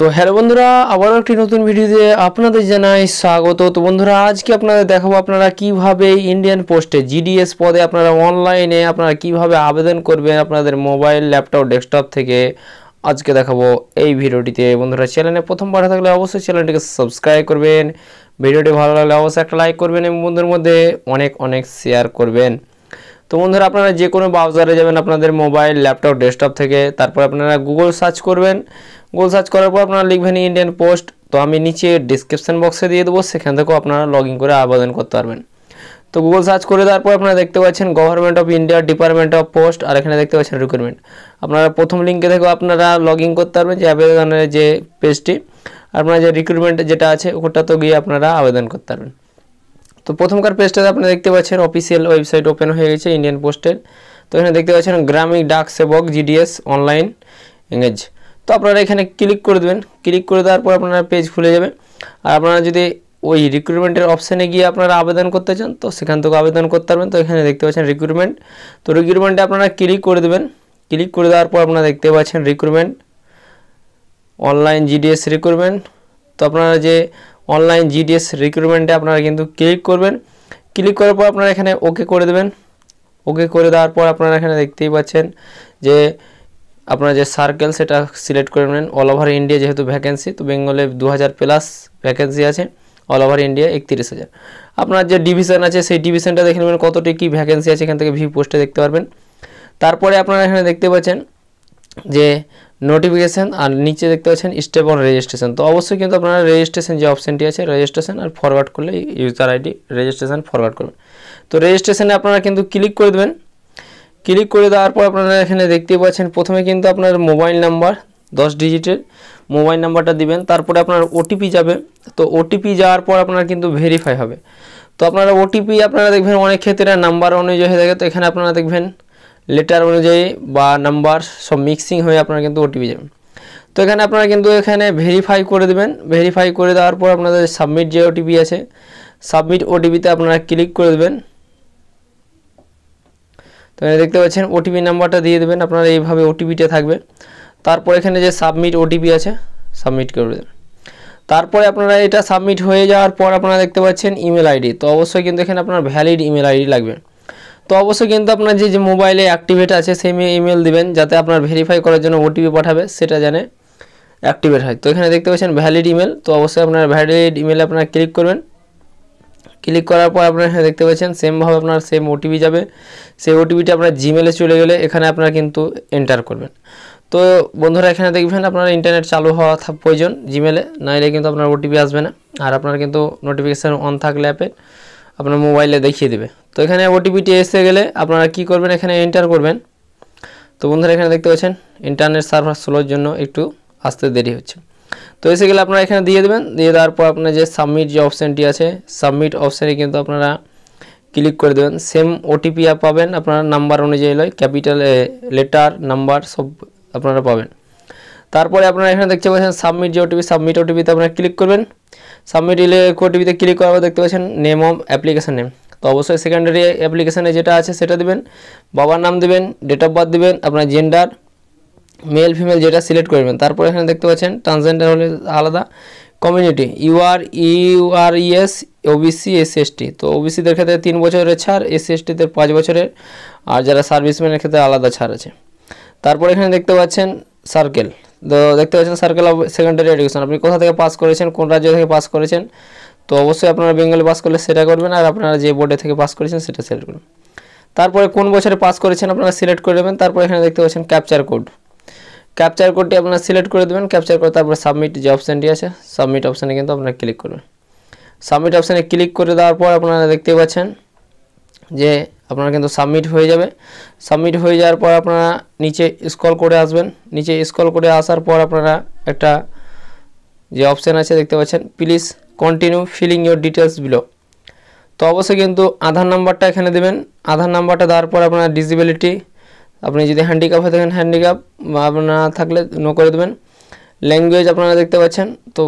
তো হ্যালো বন্ধুরা আবারও একটি নতুন ভিডিওতে আপনাদের জানাই স্বাগত তো বন্ধুরা আজকে আপনাদের দেখাবো আপনারা কিভাবে ইন্ডিয়ান পোস্টে জিডিএস পদে আপনারা অনলাইনে আপনারা কিভাবে আবেদন করবেন আপনাদের মোবাইল ল্যাপটপ ডেস্কটপ থেকে আজকে দেখাবো এই ভিডিওটিতে বন্ধুরা চ্যানেলে প্রথমবার থাকলে অবশ্যই চ্যানেলটিকে সাবস্ক্রাইব করবেন ভিডিওটি ভালো লাগলে অবশ্যই একটা লাইক করবেন এবং বন্ধুর মধ্যে অনেক অনেক শেয়ার করবেন তো বন্ধুরা আপনারা যে কোনো ব্রাউজারে যাবেন আপনাদের মোবাইল ল্যাপটপ ডেস্কটপ থেকে তারপর আপনারা গুগল সার্চ করবেন গুগল সার্চ করার পর আপনারা লিখবেন ইন্ডিয়ান পোস্ট তো আমি নিচে ডিসক্রিপশান বক্সে দিয়ে দেবো সেখান থেকেও আপনারা লগ করে আবেদন করতে পারবেন তো গুগল সার্চ করে দেওয়ার পর আপনারা দেখতে পাচ্ছেন government of India department of post আর এখানে দেখতে পাচ্ছেন রিক্রুটমেন্ট আপনারা প্রথম লিঙ্কে থেকেও আপনারা লগ করতে পারবেন যে আবেদনের যে পেজটি আপনারা যে রিক্রুটমেন্ট যেটা আছে ওটা তো গিয়ে আপনারা আবেদন করতে পারবেন তো প্রথমকার পেজটাতে আপনারা দেখতে পাচ্ছেন অফিসিয়াল ওয়েবসাইট ওপেন হয়ে গেছে ইন্ডিয়ান পোস্টের তো এখানে দেখতে পাচ্ছেন গ্রামীণ ডাক সেবক জিডিএস অনলাইন এঙ্গেজ তো আপনারা এখানে ক্লিক করে দেবেন ক্লিক করে দেওয়ার পর আপনারা পেজ খুলে যাবে আর আপনারা যদি ওই রিক্রুটমেন্টের অপশানে গিয়ে আপনারা আবেদন করতে চান তো সেখান থেকে আবেদন করতে পারবেন তো এখানে দেখতে পাচ্ছেন রিক্রুটমেন্ট তো রিক্রুটমেন্টে আপনারা ক্লিক করে দেবেন ক্লিক করে দেওয়ার পর আপনারা দেখতে পাচ্ছেন রিক্রুটমেন্ট অনলাইন জিডিএস রিক্রুটমেন্ট তো আপনারা যে অনলাইন জিডিএস রিক্রুটমেন্টে আপনারা কিন্তু ক্লিক করবেন ক্লিক করার পর আপনারা এখানে ওকে করে দেবেন ওকে করে দেওয়ার পর আপনারা এখানে দেখতেই পাচ্ছেন যে আপনারা যে সার্কেল সেটা সিলেক্ট করে নেন অল ওভার ইন্ডিয়া যেহেতু ভ্যাকেন্সি তো বেঙ্গলে দু প্লাস ভ্যাকেন্সি আছে অল ওভার ইন্ডিয়া একত্রিশ হাজার আপনার যে ডিভিশন আছে সেই ডিভিশনটা দেখে নেবেন কতটি কী ভ্যাকেন্সি আছে এখান থেকে ভিউ পোস্টে দেখতে পারবেন তারপরে আপনারা এখানে দেখতে পাচ্ছেন যে নোটিফিকেশান আর নিচে দেখতে পাচ্ছেন স্টেপ অন রেজিস্ট্রেশন তো অবশ্যই কিন্তু আপনারা রেজিস্ট্রেশন যে অপশানটি আছে রেজিস্ট্রেশন আর ফরওয়ার্ড করলে ইউজার আইডি রেজিস্ট্রেশন ফরওয়ার্ড করবেন তো রেজিস্ট্রেশনে আপনারা কিন্তু ক্লিক করে দেবেন ক্লিক করে দেওয়ার পর আপনারা এখানে দেখতে পাচ্ছেন প্রথমে কিন্তু আপনার মোবাইল নাম্বার দশ ডিজিটের মোবাইল নাম্বারটা দিবেন তারপরে আপনার ওটিপি যাবে তো ওটিপি যাওয়ার পর আপনার কিন্তু ভেরিফাই হবে তো আপনারা ওটিপি আপনারা দেখবেন অনেক ক্ষেত্রে নাম্বার অনুযায়ী হয়ে থাকে তো এখানে আপনারা দেখবেন লেটার অনুযায়ী বা নাম্বার সব মিক্সিং হয়ে আপনারা কিন্তু ওটিপি যাবেন তো এখানে আপনারা কিন্তু এখানে ভেরিফাই করে দেবেন ভেরিফাই করে দেওয়ার পর আপনাদের সাবমিট যে ওটিপি আছে সাবমিট ওটিপিতে আপনারা ক্লিক করে দেবেন তো এখানে দেখতে পাচ্ছেন ওটিপি নাম্বারটা দিয়ে দেবেন আপনারা এইভাবে ওটিপিটা থাকবে তারপর এখানে যে সাবমিট ওটিপি আছে সাবমিট করে দেবেন তারপরে আপনারা এটা সাবমিট হয়ে যাওয়ার পর আপনারা দেখতে পাচ্ছেন ইমেল আইডি তো অবশ্যই কিন্তু এখানে আপনার ভ্যালিড ইমেল আইডি লাগবে তো অবশ্যই কিন্তু আপনার যে মোবাইলে অ্যাক্টিভেট আছে সেই ইমেল দিবেন যাতে আপনার ভেরিফাই করার জন্য ওটিপি পাঠাবে সেটা জানে অ্যাক্টিভেট হয় তো এখানে দেখতে পাচ্ছেন ভ্যালিড ইমেল তো অবশ্যই আপনার ভ্যালিড ইমেলে আপনার ক্লিক করবেন ক্লিক করার পর আপনারা এখানে দেখতে পাচ্ছেন সেমভাবে আপনার সেম ওটিপি যাবে সেই ওটিপিটি আপনার জিমেলে চলে গেলে এখানে আপনারা কিন্তু এন্টার করবেন তো বন্ধুরা এখানে দেখবেন আপনার ইন্টারনেট চালু হওয়া প্রয়োজন জিমেলে না এলে কিন্তু আপনার ওটিপি আসবে না আর আপনার কিন্তু নোটিফিকেশান অন থাকলে অ্যাপে আপনার মোবাইলে দেখিয়ে দেবে তো এখানে ওটিপিটি এসে গেলে আপনারা কি করবেন এখানে এন্টার করবেন তো বন্ধুরা এখানে দেখতে পাচ্ছেন ইন্টারনেট সার্ভার স্লোর জন্য একটু আসতে দেরি হচ্ছে তো এসে গেলে আপনারা এখানে দিয়ে দেবেন দিয়ে দেওয়ার পর আপনার যে সাবমিট যে অপশানটি আছে সাবমিট অপশানে কিন্তু আপনারা ক্লিক করে দেবেন সেম ওটিপি পাবেন আপনারা নাম্বার অনুযায়ী লয় ক্যাপিটাল লেটার নাম্বার সব আপনারা পাবেন তারপরে আপনারা এখানে দেখতে পাচ্ছেন সাবমিট যে ওটিপি সাবমিট ওটিপিতে আপনারা ক্লিক করবেন সাবমিট ইলেকোটিভিতে ক্লিক করার দেখতে পাচ্ছেন নেম অফ অ্যাপ্লিকেশান নেম তো অবশ্যই সেকেন্ডারি অ্যাপ্লিকেশানে যেটা আছে সেটা দেবেন বাবার নাম দেবেন ডেট অফ বার্থ দেবেন আপনার জেন্ডার মেল ফিমেল যেটা সিলেক্ট করবেন তারপর এখানে দেখতে পাচ্ছেন ট্রান্সজেন্ডার হলে আলাদা community U R U R ES OBC SST তো ওবিসিদের ক্ষেত্রে তিন বছরের ছাড় এসএসটিতে পাঁচ বছরের আর যারা সার্ভিসম্যানের ক্ষেত্রে আলাদা ছাড় আছে তারপর এখানে দেখতে পাচ্ছেন সার্কেল তো দেখতে পাচ্ছেন সার্কেল অফ সেকেন্ডারি এডুকেশন আপনি কোথা থেকে পাস করেছেন কোন রাজ্য থেকে পাস করেছেন তো অবশ্যই আপনারা বেঙ্গলে পাস করলে সেটা করবেন আর আপনারা যে বোর্ডে থেকে পাস করেছেন সেটা সিলেক্ট করবেন তারপরে কোন বছরে পাস করেছেন আপনারা সিলেক্ট করে দেবেন তারপর এখানে দেখতে পাচ্ছেন ক্যাপচার কোড ক্যাপচার কোডটি আপনারা সিলেক্ট করে দেবেন ক্যাপচার করে তারপরে সাবমিট যে অপশানটি আছে সাবমিট অপশানে কিন্তু আপনারা ক্লিক করবেন সাবমিট অপশানে ক্লিক করে দেওয়ার পর আপনারা দেখতে পাচ্ছেন যে আপনার কিন্তু সাবমিট হয়ে যাবে সাবমিট হয়ে যাওয়ার পর আপনারা নিচে স্ক্রল করে আসবেন নিচে স্ক্রল করে আসার পর আপনারা একটা যে অপশান আছে দেখতে পাচ্ছেন please continue filling your details below তো অবশ্যই কিন্তু আধার নাম্বারটা এখানে দেবেন আধার নাম্বারটা দেওয়ার পর আপনার ডিসেবিলিটি আপনি যদি হ্যান্ডিক্যাপ হয়ে থাকেন হ্যান্ডিক্যাপ আপনার থাকলে নো করে দেবেন ল্যাঙ্গুয়েজ আপনারা দেখতে পাচ্ছেন তো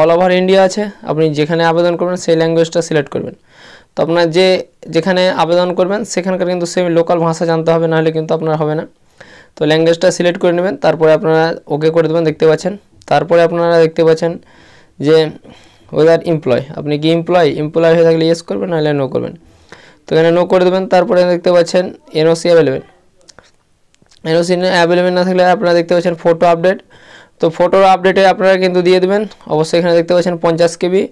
অল ওভার ইন্ডিয়া আছে আপনি যেখানে আবেদন করবেন সেই ল্যাঙ্গুয়েজটা সিলেক্ট করবেন তো আপনার যে যেখানে আবেদন করবেন সেখানকার কিন্তু সেমি লোকাল ভাষা জানতে হবে নাহলে কিন্তু আপনার হবে না তো ল্যাঙ্গুয়েজটা সিলেক্ট করে নেবেন তারপরে আপনারা ওকে করে দেবেন দেখতে পাচ্ছেন তারপরে আপনারা দেখতে পাচ্ছেন যে ওয়েদার এমপ্লয় আপনি কি এমপ্লয় এমপ্লয় হয়ে থাকলে ইয়েস করবেন নাহলে নো করবেন তো এখানে নো করে দেবেন তারপরে দেখতে পাচ্ছেন এনওসি অ্যাভেলেবেল এনওসি অ্যাভেলেবেল না থাকলে আপনারা দেখতে পাচ্ছেন ফটো আপডেট তো ফটোর আপডেটে আপনারা কিন্তু দিয়ে দেবেন অবশ্যই এখানে দেখতে পাচ্ছেন পঞ্চাশ কেবি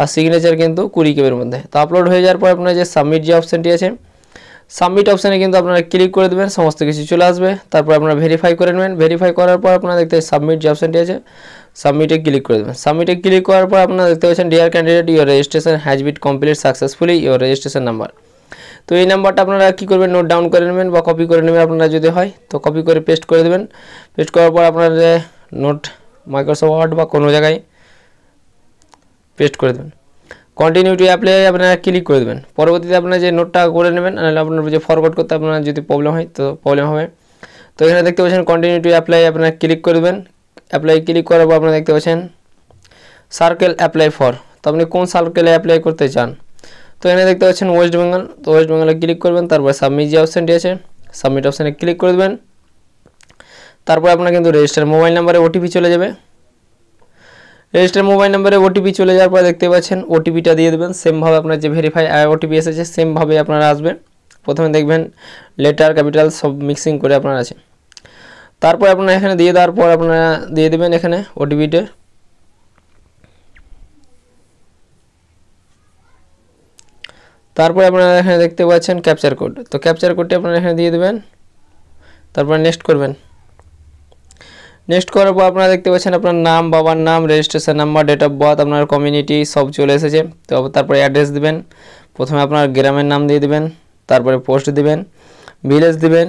আর সিগনেচার কিন্তু কুড়ি কেবির মধ্যে তো আপলোড হয়ে যাওয়ার পর আপনার যে সাবমিট যে অপশানটি আছে সাবমিট অপশানে কিন্তু আপনারা ক্লিক করে দেবেন সমস্ত কিছু চলে আসবে তারপর আপনারা ভেরিফাই করে নেবেন ভেরিফাই করার পর আপনারা দেখতে সাবমিট যে অপশানটি আছে সাবমিটে ক্লিক করে দেবেন সাবমিটে ক্লিক করার পর আপনারা দেখতে পাচ্ছেন dear candidate your registration has been complete successfully your registration number তো এই নাম্বারটা আপনারা কী করবেন নোট ডাউন করে নেবেন বা কপি করে নেবেন আপনারা যদি হয় তো কপি করে পেস্ট করে দেবেন পেস্ট করার পর আপনারা নোট মাইক্রোসফট ওয়ার্ড বা কোনো জায়গায় পেস্ট করে দেবেন কন্টিনিউটি অ্যাপ্লাই আপনারা ক্লিক করে দেবেন পরবর্তীতে আপনারা যে নোটটা করে নেবেন নাহলে আপনার যে ফরওয়ার্ড করতে আপনার যদি প্রবলেম হয় তো প্রবলেম হবে তো এখানে দেখতে পাচ্ছেন কন্টিনিউটি অ্যাপ্লাই আপনারা ক্লিক করে দেবেন অ্যাপ্লাই ক্লিক করার পর আপনারা দেখতে পাচ্ছেন সার্কেল অ্যাপ্লাই ফর তো আপনি কোন সার্কেলে অ্যাপ্লাই করতে চান তো এখানে দেখতে পাচ্ছেন ওয়েস্ট বেঙ্গল তো ওয়েস্ট বেঙ্গলে ক্লিক করবেন তারপরে সাবমিট যে অপশানটি আছে সাবমিট অপশানে ক্লিক করে দেবেন তারপর আপনার কিন্তু রেজিস্টার মোবাইল নাম্বারে ওটিপি চলে যাবে রেজিস্টার মোবাইল নাম্বারে ওটিপি চলে যাওয়ার পর দেখতে পাচ্ছেন ওটিপিটা দিয়ে দেবেন সেমভাবে আপনার যে ভেরিফাই ওটিপি এসেছে সেমভাবে আপনারা আসবেন প্রথমে দেখবেন লেটার ক্যাপিটাল সব মিক্সিং করে আপনার আছে তারপর আপনারা এখানে দিয়ে দেওয়ার পর আপনারা দিয়ে দেবেন এখানে ওটিপিতে তারপর আপনারা এখানে দেখতে পাচ্ছেন ক্যাপচার কোড তো ক্যাপচার কোডটি আপনারা এখানে দিয়ে দেবেন তারপর নেক্সট করবেন নেক্সট করার পর আপনারা দেখতে পাচ্ছেন আপনার নাম বাবার নাম registration number date of birth আপনার কমিউনিটি সব চলে এসেছে তো তারপরে অ্যাড্রেস দিবেন প্রথমে আপনার গ্রামের নাম দিয়ে দিবেন তারপরে পোস্ট দিবেন ভিলেজ দিবেন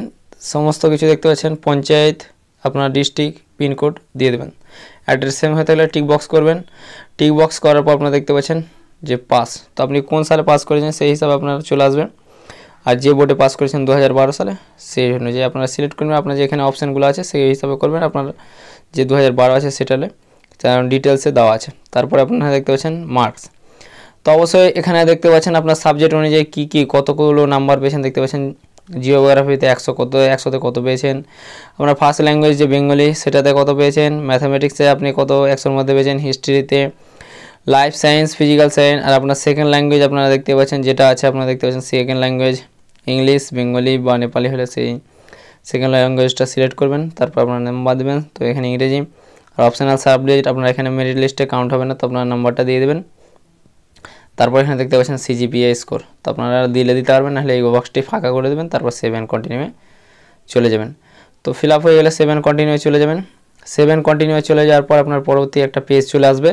সমস্ত কিছু দেখতে পাচ্ছেন পঞ্চায়েত আপনার ডিস্ট্রিক্ট পিনকোড দিয়ে দেবেন অ্যাড্রেস সেম হয়ে থাকলে টিক বক্স করবেন টিক বক্স করার পর আপনারা দেখতে পাচ্ছেন যে পাস তো আপনি কোন সালে পাস করেছেন সেই হিসাবে আপনারা চলে আসবেন আর যে বোর্ডে পাস করেছেন দু সালে সেই অনুযায়ী আপনারা সিলেক্ট করবেন আপনার যে এখানে অপশানগুলো আছে সেই হিসাবে করবেন আপনার যে দু আছে সেটালে ডিটেলসে দেওয়া আছে তারপরে আপনারা দেখতে পাচ্ছেন মার্কস তো অবশ্যই এখানে দেখতে পাচ্ছেন আপনার সাবজেক্ট অনুযায়ী কী কী কতগুলো নাম্বার পেয়েছেন দেখতে পাচ্ছেন জিওগ্রাফিতে একশো কত একশোতে কত পেয়েছেন আপনার ফার্স্ট ল্যাঙ্গুয়েজ যে বেঙ্গলি সেটাতে কত পেয়েছেন ম্যাথামেটিক্সে আপনি কত একশোর মধ্যে পেয়েছেন হিস্ট্রিতে লাইফ সায়েন্স ফিজিক্যাল সায়েন্স আর আপনার সেকেন্ড ল্যাঙ্গুয়েজ আপনারা দেখতে পাচ্ছেন যেটা আছে আপনারা দেখতে পাচ্ছেন সেকেন্ড ল্যাঙ্গুয়েজ ইংলিশ বেঙ্গলি বা নেপালি হলে সেই সেকেন্ড ল্যাঙ্গুয়েজটা সিলেক্ট করবেন তারপর আপনার নাম্বার দেবেন তো এখানে ইংরেজি আর অপশনাল সাবজেক্ট আপনার এখানে মেরিট লিস্টে কাউন্ট হবে না তো আপনার নাম্বারটা দিয়ে দেবেন তারপর এখানে দেখতে পাচ্ছেন সিজিপিএ স্কোর তো আপনারা দিলে দিতে পারবেন নাহলে এই বক্সটি ফাঁকা করে দেবেন তারপর সেভেন কন্টিনিউয়ে চলে যাবেন তো ফিল আপ হয়ে গেলে সেভেন কন্টিনিউয়ে চলে যাবেন সেভেন কন্টিনিউয়ে চলে যাওয়ার পর আপনার পরবর্তী একটা পেজ চলে আসবে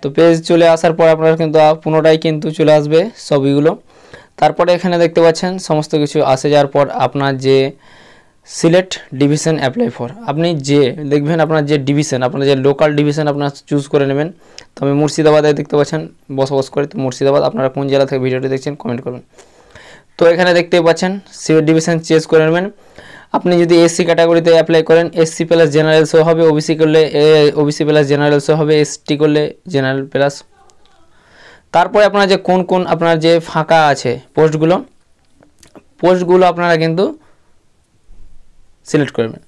তো পেজ চলে আসার পর আপনার কিন্তু পুনরায় কিন্তু চলে আসবে ছবিগুলো তারপরে এখানে দেখতে পাচ্ছেন সমস্ত কিছু আসে যাওয়ার পর আপনার যে সিলেক্ট ডিভিশন অ্যাপ্লাই ফর আপনি যে দেখবেন আপনার যে ডিভিশন আপনার যে লোকাল ডিভিশন আপনার চুজ করে নেবেন তো আমি মুর্শিদাবাদে দেখতে পাচ্ছেন বসবাস করি তো মুর্শিদাবাদ আপনারা কোন জেলা থেকে ভিডিওটি দেখছেন কমেন্ট করবেন তো এখানে দেখতে পাচ্ছেন সিলেট ডিভিশন চেজ করে নেবেন আপনি যদি এসসি ক্যাটাগরিতে অ্যাপ্লাই করেন এসসি প্লাস জেনারেলসও হবে ওবিসি করলে ওবিসি প্লাস জেনারেলসও হবে এসটি করলে জেনারেল প্লাস তারপরে আপনার যে কোন কোন আপনার যে ফাঁকা আছে পোস্টগুলো পোস্টগুলো আপনারা কিন্তু সিলেক্ট করবেন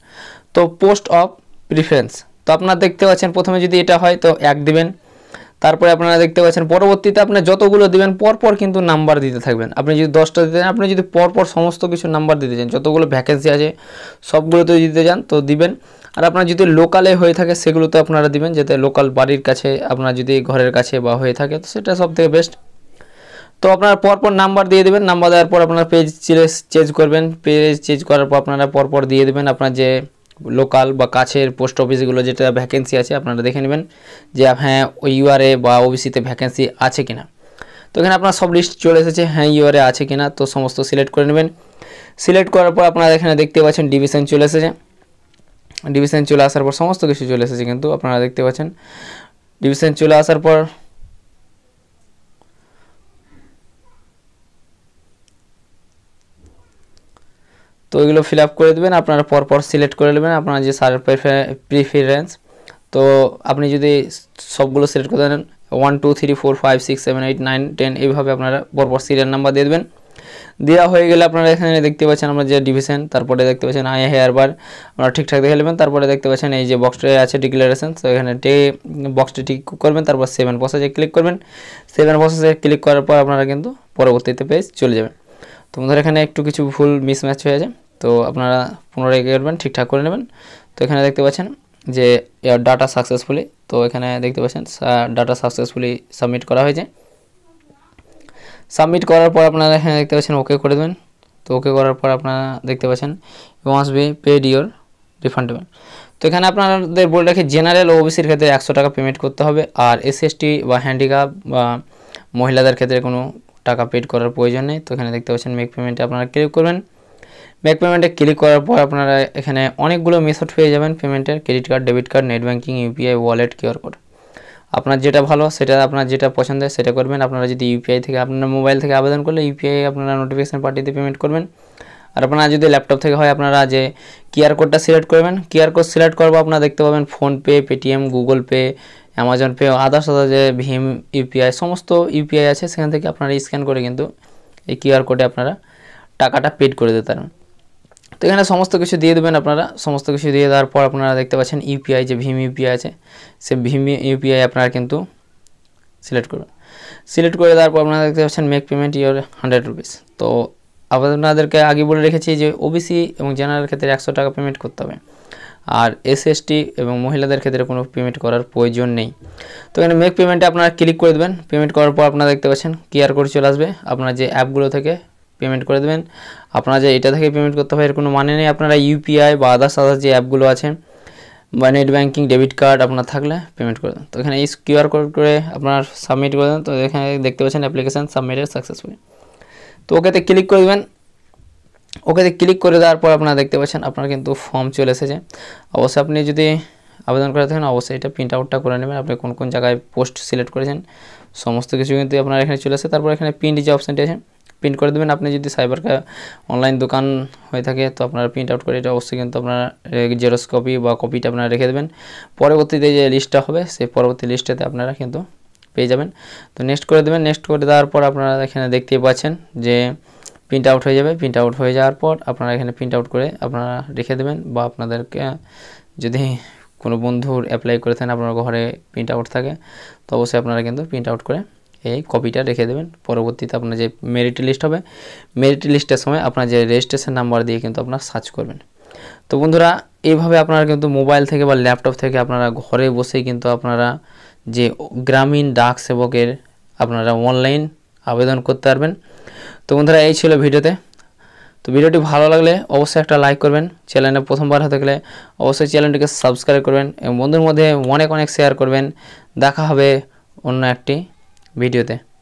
তো পোস্ট অফ প্রিফারেন্স তো আপনারা দেখতে পাচ্ছেন প্রথমে যদি এটা হয় তো এক দিবেন তারপরে আপনারা দেখতে পাচ্ছেন পরবর্তীতে আপনি যতগুলো দিবেন পরপর কিন্তু নাম্বার দিতে থাকবেন আপনি যদি দশটা দিতে চান আপনি যদি পরপর সমস্ত কিছু নাম্বার দিতে চান যতগুলো ভ্যাকেন্সি আছে সবগুলোতে দিতে চান তো দিবেন আর আপনার যদি লোকালে হয়ে থাকে সেগুলো তো আপনারা দিবেন যাতে লোকাল বাড়ির কাছে আপনার যদি ঘরের কাছে বা হয়ে থাকে তো সেটা সবথেকে বেস্ট তো আপনারা পরপর নাম্বার দিয়ে দেবেন নাম্বার দেওয়ার পর আপনারা পেজ চেঞ্জ করবেন পেজ চেঞ্জ করার পর আপনারা পরপর দিয়ে দেবেন আপনার যে লোকাল বা কাছের পোস্ট অফিসগুলো যেটা ভ্যাকেন্সি আছে আপনারা দেখে নেবেন যে হ্যাঁ ইউআরএ বা ওবিসিতে ভ্যাকেন্সি আছে কিনা তো এখানে আপনার সব লিস্ট চলে এসেছে হ্যাঁ ইউআরএ আছে কিনা তো সমস্ত সিলেক্ট করে নেবেন সিলেক্ট করার পর আপনারা এখানে দেখতে পাচ্ছেন ডিভিশন চলে এসেছে ডিভিশন চলে আসার পর সমস্ত কিছু চলে এসেছে কিন্তু আপনারা দেখতে পাচ্ছেন ডিভিশন চলে আসার পর তো ওইগুলো ফিল আপ করে দেবেন আপনারা পরপর সিলেক্ট করে নেবেন আপনার যে সারের প্রিফারেন্স তো আপনি যদি সবগুলো সিলেক্ট করে দেন one two three four five six seven eight nine ten এইভাবে আপনারা পরপর সিরিয়াল নাম্বার দিয়ে দেবেন দেওয়া হয়ে গেলে আপনারা এখানে দেখতে পাচ্ছেন আমরা যে ডিভিশন তারপরে দেখতে পাচ্ছেন আই হেয়ার বার আপনারা ঠিকঠাক দেখে নেবেন তারপরে দেখতে পাচ্ছেন এই যে বক্সটা আছে ডিক্লারেশন তো এখানে টে বক্সটি ঠিক করবেন তারপর সেভেন প্রসেসে ক্লিক করবেন সেভেন প্রসেসে ক্লিক করার পর আপনারা কিন্তু পরবর্তীতে পেজ চলে যাবেন তো ধর এখানে একটু কিছু ভুল মিসম্যাচ হয়ে যায় তো আপনারা পুনরায় করবেন ঠিকঠাক করে নেবেন তো এখানে দেখতে পাচ্ছেন যে ডাটা সাকসেসফুলি তো এখানে দেখতে পাচ্ছেন ডাটা সাকসেসফুলি সাবমিট করা হয়েছে সাবমিট করার পর আপনারা এখানে দেখতে পাচ্ছেন ওকে করে দেবেন তো ওকে করার পর আপনারা দেখতে পাচ্ছেন এবং আসবে পেড ইয়োর পেমেন্ট তো এখানে আপনাদের বলে রাখি জেনারেল ওবিসির ক্ষেত্রে একশো টাকা পেমেন্ট করতে হবে আর এসএসটি বা হ্যান্ডিক্যাপ বা মহিলাদের ক্ষেত্রে কোনো টাকা পেড করার প্রয়োজন নেই তো এখানে দেখতে পাচ্ছেন মেক পেমেন্টে আপনারা ক্লিক করবেন মেক পেমেন্টে ক্লিক করার পর আপনারা এখানে অনেকগুলো মেসড পেয়ে যাবেন পেমেন্টের credit card debit card net banking UPI wallet QR code আপনার যেটা ভালো সেটা আপনার যেটা পছন্দ হয় সেটা করবেন আপনারা যদি ইউপিআই থেকে আপনার মোবাইল থেকে আবেদন করলে ইউপিআই আপনারা নোটিফিকেশান দিয়ে পেমেন্ট করবেন আর আপনারা যদি ল্যাপটপ থেকে হয় আপনারা যে কিউআর কোডটা সিলেক্ট করবেন কিউআর কোড সিলেক্ট করবো আপনারা দেখতে পাবেন PhonePe Paytm Google Pay Amazon Pay others other যে ভিম ইউপিআই সমস্ত ইউপিআই আছে সেখান থেকে আপনারা স্ক্যান করে কিন্তু এই কিউআর কোডে আপনারা টাকাটা পেড করে দিতে পারেন তো এখানে সমস্ত কিছু দিয়ে দেবেন আপনারা সমস্ত কিছু দিয়ে দেওয়ার পর আপনারা দেখতে পাচ্ছেন ইউপিআই যে ভীম ইউপিআই আছে সে ভীম ইউপিআই আপনারা কিন্তু সিলেক্ট করবেন সিলেক্ট করে দেওয়ার পর আপনারা দেখতে পাচ্ছেন make payment your hundred rupees তো আপনাদেরকে আগে বলে রেখেছি যে ওবিসি এবং জেনারেল ক্ষেত্রে একশো টাকা পেমেন্ট করতে হবে আর এসএসটি এবং মহিলাদের ক্ষেত্রে কোনো পেমেন্ট করার প্রয়োজন নেই তো এখানে মেক পেমেন্টে আপনারা ক্লিক করে দেবেন পেমেন্ট করার পর আপনারা দেখতে পাচ্ছেন কেয়ার করে চলে আসবে আপনার যে অ্যাপগুলো থেকে পেমেন্ট করে দেবেন আপনারা যে এটা থেকে পেমেন্ট করতে হবে এর কোনো মানে নেই আপনারা ইউপিআই বা আদার্স আদার্স যে অ্যাপগুলো আছে বা নেট ব্যাঙ্কিং ডেবিট কার্ড আপনার থাকলে পেমেন্ট করে দেন তো এখানে এই কিউআর কোড করে আপনার সাবমিট করে দেন তো এখানে দেখতে পাচ্ছেন অ্যাপ্লিকেশান সাবমিটেড সাকসেসফুলি তো ওকেতে ক্লিক করে দেবেন ওকেতে ক্লিক করে দেওয়ার পর আপনারা দেখতে পাচ্ছেন আপনার কিন্তু ফর্ম চলে এসেছে অবশ্যই আপনি যদি আবেদন করে থাকেন অবশ্যই এটা প্রিন্ট আউটটা করে নেবেন আপনি কোন কোন জায়গায় পোস্ট সিলেক্ট করেছেন সমস্ত কিছু কিন্তু আপনার এখানে চলে আসে তারপর এখানে প্রিন্ট যে অপশানটি আছে প্রিন্ট করে দেবেন আপনি যদি সাইবার অনলাইন দোকান হয়ে থাকে তো আপনারা প্রিন্ট আউট করে এটা অবশ্যই কিন্তু আপনারা জেরক্স কপি বা কপিটা আপনারা রেখে দেবেন পরবর্তীতে যে লিস্টটা হবে সেই পরবর্তী লিস্টটাতে আপনারা কিন্তু পেয়ে যাবেন তো নেক্সট করে দেবেন নেক্সট করে দেওয়ার পর আপনারা এখানে দেখতেই পাচ্ছেন যে প্রিন্ট আউট হয়ে যাবে প্রিন্ট আউট হয়ে যাওয়ার পর আপনারা এখানে প্রিন্ট আউট করে আপনারা রেখে দেবেন বা আপনাদেরকে যদি কোনো বন্ধুর অ্যাপ্লাই করে থাকেন আপনার ঘরে প্রিন্ট আউট থাকে তো অবশ্যই আপনারা কিন্তু প্রিন্ট আউট করে এই কপিটা রেখে দেবেন পরবর্তীতে আপনার যে মেরিট লিস্ট হবে মেরিট লিস্টের সময় আপনার যে রেজিস্ট্রেশন নাম্বার দিয়ে কিন্তু আপনার সার্চ করবেন তো বন্ধুরা এইভাবে আপনারা কিন্তু মোবাইল থেকে বা ল্যাপটপ থেকে আপনারা ঘরে বসেই কিন্তু আপনারা যে গ্রামীণ ডাক সেবকের আপনারা অনলাইন আবেদন করতে পারবেন তো বন্ধুরা এই ছিল ভিডিওতে তো ভিডিওটি ভালো লাগলে অবশ্যই একটা লাইক করবেন চ্যানেলে প্রথমবার হতে গেলে অবশ্যই চ্যানেলটিকে সাবস্ক্রাইব করবেন এবং বন্ধুর মধ্যে অনেক অনেক শেয়ার করবেন দেখা হবে অন্য একটি वीडियोते